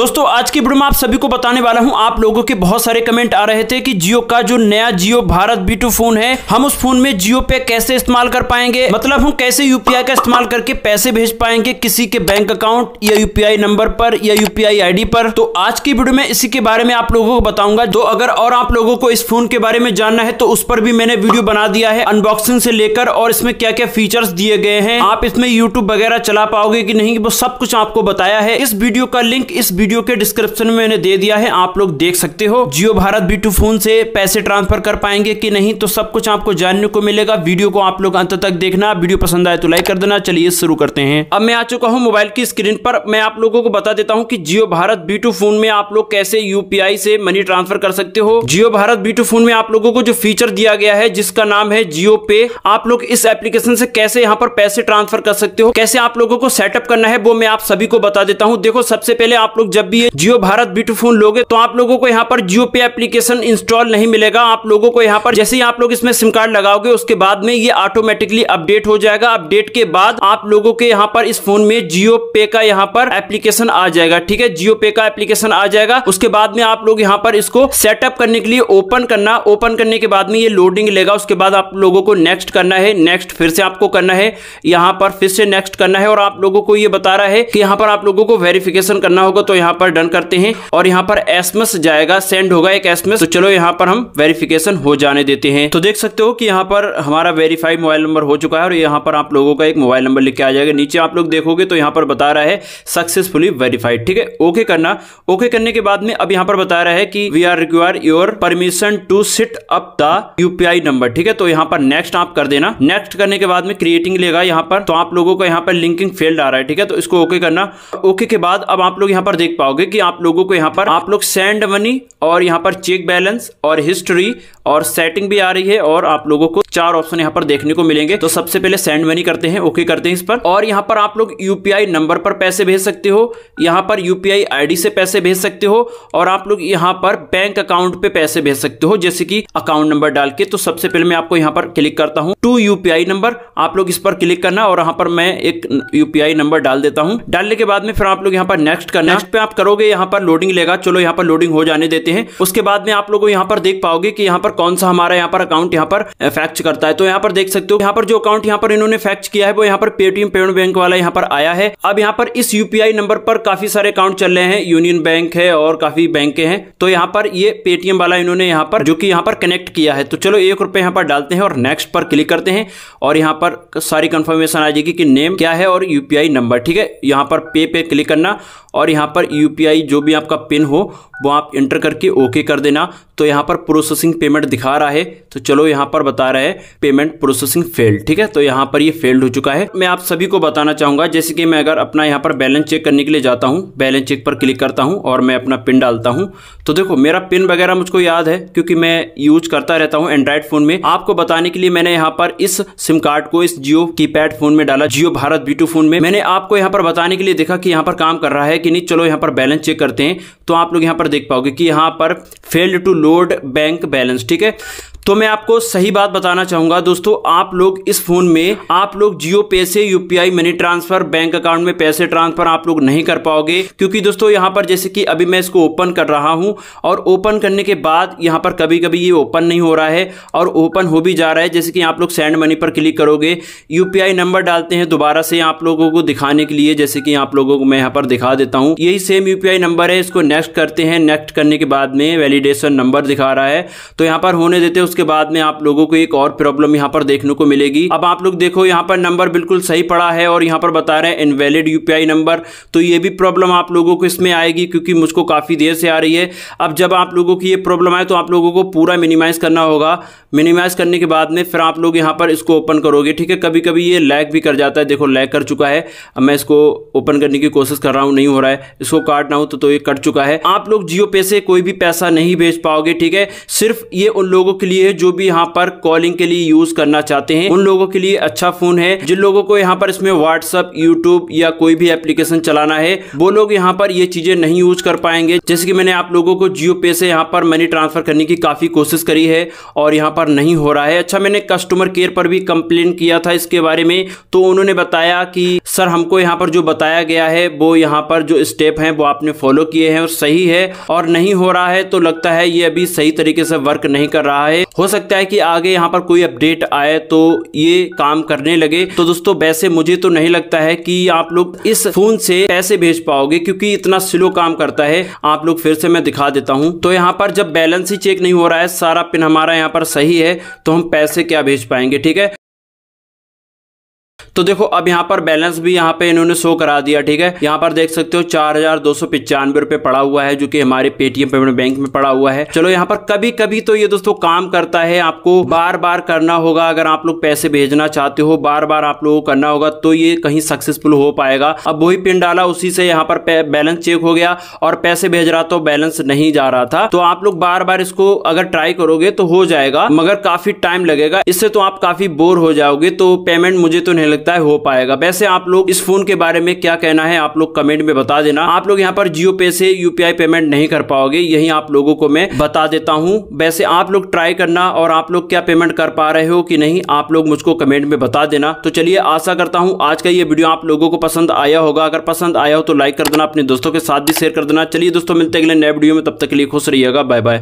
दोस्तों आज की वीडियो में आप सभी को बताने वाला हूं आप लोगों के बहुत सारे कमेंट आ रहे थे कि जियो का जो नया जियो भारत बी फोन है हम उस फोन में जियो पे कैसे इस्तेमाल कर पाएंगे मतलब हम कैसे यूपीआई का इस्तेमाल करके पैसे भेज पाएंगे किसी के बैंक अकाउंट या यूपीआई नंबर पर या यूपीआई आई पर तो आज की वीडियो में इसी के बारे में आप लोगों को बताऊंगा तो अगर और आप लोगों को इस फोन के बारे में जानना है तो उस पर भी मैंने वीडियो बना दिया है अनबॉक्सिंग से लेकर और इसमें क्या क्या फीचर्स दिए गए हैं आप इसमें यूट्यूब वगैरह चला पाओगे की नहीं वो सब कुछ आपको बताया है इस वीडियो का लिंक इस वीडियो वीडियो के डिस्क्रिप्शन में दे दिया है आप लोग देख सकते हो Jio Bharat B two phone से पैसे ट्रांसफर कर पाएंगे कि नहीं तो सब कुछ आपको जानने को मिलेगा वीडियो को आप लोग अंत तक देखना वीडियो पसंद आए तो लाइक कर देना चलिए शुरू करते हैं अब मैं आ चुका हूँ मोबाइल की स्क्रीन पर मैं आप लोगों को बता देता हूँ की Jio Bharat B two phone में आप लोग कैसे यूपीआई से मनी ट्रांसफर कर सकते हो Jio Bharat B two phone में आप लोगों को जो फीचर दिया गया है जिसका नाम है जियो पे आप लोग इस एप्लीकेशन से कैसे यहाँ पर पैसे ट्रांसफर कर सकते हो कैसे आप लोगों को सेटअप करना है वो मैं आप सभी को बता देता हूँ देखो सबसे पहले आप लोग जब भी जियो भारत बीटू फोन लोगे तो आप लोगों को यहाँ पर जियो पे एप्लीकेशन इंस्टॉल नहीं मिलेगा आप लोगों को यहाँ पर जैसे ही आप लोग इसमें सिम कार्ड लगाओगे उसके बाद में ये ऑटोमेटिकली अपडेट हो जाएगा अपडेट के बाद आप लोगों के यहाँ पर इस फोन में जियो पे का यहाँ पर एप्लीकेशन आ जाएगा ठीक है जियो पे का एप्लीकेशन आ जाएगा उसके बाद में आप लोग यहाँ पर इसको सेटअप करने के लिए ओपन करना ओपन करने के बाद में ये लोडिंग लेगा उसके बाद आप लोगों को नेक्स्ट करना है नेक्स्ट फिर से आपको करना है यहाँ पर फिर से नेक्स्ट करना है और आप लोगों को ये बता रहा है कि यहाँ पर आप लोगों को वेरिफिकेशन करना होगा तो यहाँ पर डन करते हैं और यहाँ पर एसएमएस जाएगा सेंड होगा एक एसएमएस तो चलो यहाँ पर हम वेरिफिकेशन हो जाने देते हैं तो देख सकते हो कि यहाँ पर हमारा वेरीफाई मोबाइल नंबर हो चुका है और यहाँ पर आप लोगों का एक मोबाइल नंबर लिख के आ जाएगा नीचे आप लोग देखोगे तो यहाँ पर बता रहा है सक्सेसफुली वेरीफाइड ठीक है ओके करना ओके करने के बाद में अब यहाँ पर बता रहा है कि we are require your permission to set up the UPI number ठीक है तो यहाँ पर नेक्स्ट आप कर देना नेक्स्ट करने के बाद में क्रिएटिंग लेगा यहाँ पर तो आप लोगों का यहाँ पर लिंकिंग फेल्ड आ रहा है ठीक है तो इसको ओके करना ओके के बाद अब आप लोग यहाँ पर देख देख पाओगे कि आप लोगों को यहाँ पर आप लोग सेंड मनी और यहाँ पर चेक बैलेंस और हिस्ट्री और सेटिंग भी आ रही है और आप लोगों को चार ऑप्शन यहाँ पर देखने को मिलेंगे तो सबसे पहले सेंड मनी करते हैं ओके करते हैं इस पर और यहाँ पर आप लोग यूपीआई नंबर पर पैसे भेज सकते हो यहाँ पर यूपीआई आईडी से पैसे भेज सकते हो और आप लोग यहाँ पर बैंक अकाउंट पे पैसे भेज सकते हो जैसे कि अकाउंट नंबर डाल के तो सबसे पहले मैं आपको यहाँ पर क्लिक करता हूँ टू यूपीआई नंबर आप लोग इस पर क्लिक करना और यहाँ पर मैं एक यूपीआई नंबर डाल देता हूँ डालने के बाद में फिर आप लोग यहाँ पर नेक्स्ट करना नेक्स्ट पे में आप करोगे यहाँ पर लोडिंग लेगा चलो यहाँ पर लोडिंग हो जाने देते हैं उसके बाद में आप लोगों यहाँ पर देख पाओगे कि यहाँ पर कौन सा हमारा यहाँ पर अकाउंट यहाँ पर फैक्च करता है तो यहाँ पर देख सकते हो यहाँ पर जो अकाउंट यहाँ पर इन्होंने फैक्च किया है वो यहाँ पर पेटीएम पेमेंट बैंक वाला यहाँ पर आया है अब यहाँ पर इस यूपीआई नंबर पर काफी सारे अकाउंट चल रहे हैं यूनियन बैंक है और काफी बैंक है तो यहाँ पर ये पेटीएम वाला इन्होंने यहाँ पर जो की यहाँ पर कनेक्ट किया है तो चलो एक रुपए यहाँ पर डालते हैं और नेक्स्ट पर क्लिक करते हैं और यहाँ पर सारी कंफर्मेशन आ जाएगी कि नेम क्या है और यूपीआई नंबर ठीक है यहाँ पर पे पे क्लिक करना और यहाँ पर यूपीआई जो भी आपका पिन हो वो आप इंटर करके ओके कर देना तो यहाँ पर प्रोसेसिंग पेमेंट दिखा रहा है तो चलो यहाँ पर बता रहा है पेमेंट प्रोसेसिंग फेल्ड ठीक है तो यहाँ पर ये फेल्ड हो चुका है मैं आप सभी को बताना चाहूँगा जैसे कि मैं अगर अपना यहाँ पर बैलेंस चेक करने के लिए जाता हूँ बैलेंस चेक पर क्लिक करता हूँ और मैं अपना पिन डालता हूँ तो देखो मेरा पिन वगैरह मुझको याद है क्योंकि मैं यूज करता रहता हूँ एंड्रॉइड फोन में आपको बताने के लिए मैंने यहाँ पर इस सिम कार्ड को इस जियो पैड फोन में डाला जियो भारत बी फोन में मैंने आपको यहाँ पर बताने के लिए देखा कि यहाँ पर काम कर रहा है कि नहीं चलो यहाँ पर बैलेंस चेक करते हैं तो आप लोग यहाँ पर देख पाओगे कि यहाँ पर failed to load bank balance ठीक है तो मैं आपको सही बात बताना चाहूंगा दोस्तों आप लोग इस फ़ोन में आप लोग जियो पे से UPI money transfer bank account में पैसे ट्रांसफ़र आप लोग नहीं कर पाओगे क्योंकि दोस्तों यहाँ पर जैसे कि अभी मैं इसको ओपन कर रहा हूँ और ओपन करने के बाद यहाँ पर कभी कभी ये ओपन नहीं हो रहा है और ओपन हो भी जा रहा है जैसे कि आप लोग सेंड मनी पर क्लिक करोगे यूपीआई नंबर डालते हैं दोबारा से आप लोगों को दिखाने के लिए जैसे कि आप लोगों को मैं यहाँ पर दिखा देता हूँ यही सेम यूपीआई नंबर है इसको नेक्स्ट करते हैं नेक्स्ट करने के बाद में वैलिडेशन नंबर दिखा रहा है तो यहाँ पर होने देते हैं उसके उसके बाद में आप लोगों को एक और प्रॉब्लम यहाँ पर देखने को मिलेगी अब आप लोग देखो यहाँ पर नंबर बिल्कुल सही पड़ा है और यहाँ पर बता रहे हैं इनवेलिड यूपीआई नंबर तो ये भी प्रॉब्लम आप लोगों को इसमें आएगी क्योंकि मुझको काफ़ी देर से आ रही है अब जब आप लोगों की ये प्रॉब्लम आए तो आप लोगों को पूरा मिनिमाइज करना होगा मिनिमाइज करने के बाद में फिर आप लोग यहाँ पर इसको ओपन करोगे ठीक है कभी कभी ये लैग भी कर जाता है देखो लैग कर चुका है अब मैं इसको ओपन करने की कोशिश कर रहा हूँ नहीं हो रहा है इसको काटना हो तो, तो ये कट चुका है आप लोग जियो पे से कोई भी पैसा नहीं भेज पाओगे ठीक है सिर्फ ये उन लोगों के लिए लिए जो भी यहाँ पर कॉलिंग के लिए यूज करना चाहते हैं उन लोगों के लिए अच्छा फोन है जिन लोगों को यहाँ पर इसमें व्हाट्सअप यूट्यूब या कोई भी एप्लीकेशन चलाना है वो लोग यहाँ पर ये चीजें नहीं यूज कर पाएंगे जैसे कि मैंने आप लोगों को जियो पे से यहाँ पर मनी ट्रांसफर करने की काफी कोशिश करी है और यहाँ पर नहीं हो रहा है अच्छा मैंने कस्टमर केयर पर भी कंप्लेन किया था इसके बारे में तो उन्होंने बताया कि सर हमको यहाँ पर जो बताया गया है वो यहाँ पर जो स्टेप है वो आपने फॉलो किए हैं और सही है और नहीं हो रहा है तो लगता है ये अभी सही तरीके से वर्क नहीं कर रहा है हो सकता है कि आगे यहाँ पर कोई अपडेट आए तो ये काम करने लगे तो दोस्तों वैसे मुझे तो नहीं लगता है कि आप लोग इस फोन से पैसे भेज पाओगे क्योंकि इतना स्लो काम करता है आप लोग फिर से मैं दिखा देता हूँ तो यहाँ पर जब बैलेंस ही चेक नहीं हो रहा है सारा पिन हमारा यहाँ पर सही है तो हम पैसे क्या भेज पाएंगे ठीक है तो देखो अब यहाँ पर बैलेंस भी यहाँ पे इन्होंने शो करा दिया ठीक है यहाँ पर देख सकते हो चार हजार दो सौ पिचानवे रुपए पड़ा हुआ है जो कि हमारे पेटीएम पेमेंट बैंक में पड़ा हुआ है चलो यहाँ पर कभी कभी तो ये दोस्तों काम करता है आपको बार बार करना होगा अगर आप लोग पैसे भेजना चाहते हो बार बार आप लोगों को करना होगा तो ये कहीं सक्सेसफुल हो पाएगा अब वही पिन डाला उसी से यहाँ पर बैलेंस चेक हो गया और पैसे भेज रहा तो बैलेंस नहीं जा रहा था तो आप लोग बार बार इसको अगर ट्राई करोगे तो हो जाएगा मगर काफी टाइम लगेगा इससे तो आप काफी बोर हो जाओगे तो पेमेंट मुझे तो नहीं लगता लगता है हो पाएगा वैसे आप लोग इस फोन के बारे में क्या कहना है आप लोग कमेंट में बता देना आप लोग यहाँ पर जियो पे से यूपीआई पेमेंट नहीं कर पाओगे यही आप लोगों को मैं बता देता हूँ वैसे आप लोग ट्राई करना और आप लोग क्या पेमेंट कर पा रहे हो कि नहीं आप लोग मुझको कमेंट में बता देना तो चलिए आशा करता हूँ आज का ये वीडियो आप लोगों को पसंद आया होगा अगर पसंद आया हो तो लाइक कर देना अपने दोस्तों के साथ भी शेयर कर देना चलिए दोस्तों मिलते अगले नए वीडियो में तब तक के लिए खुश रहिएगा बाय बाय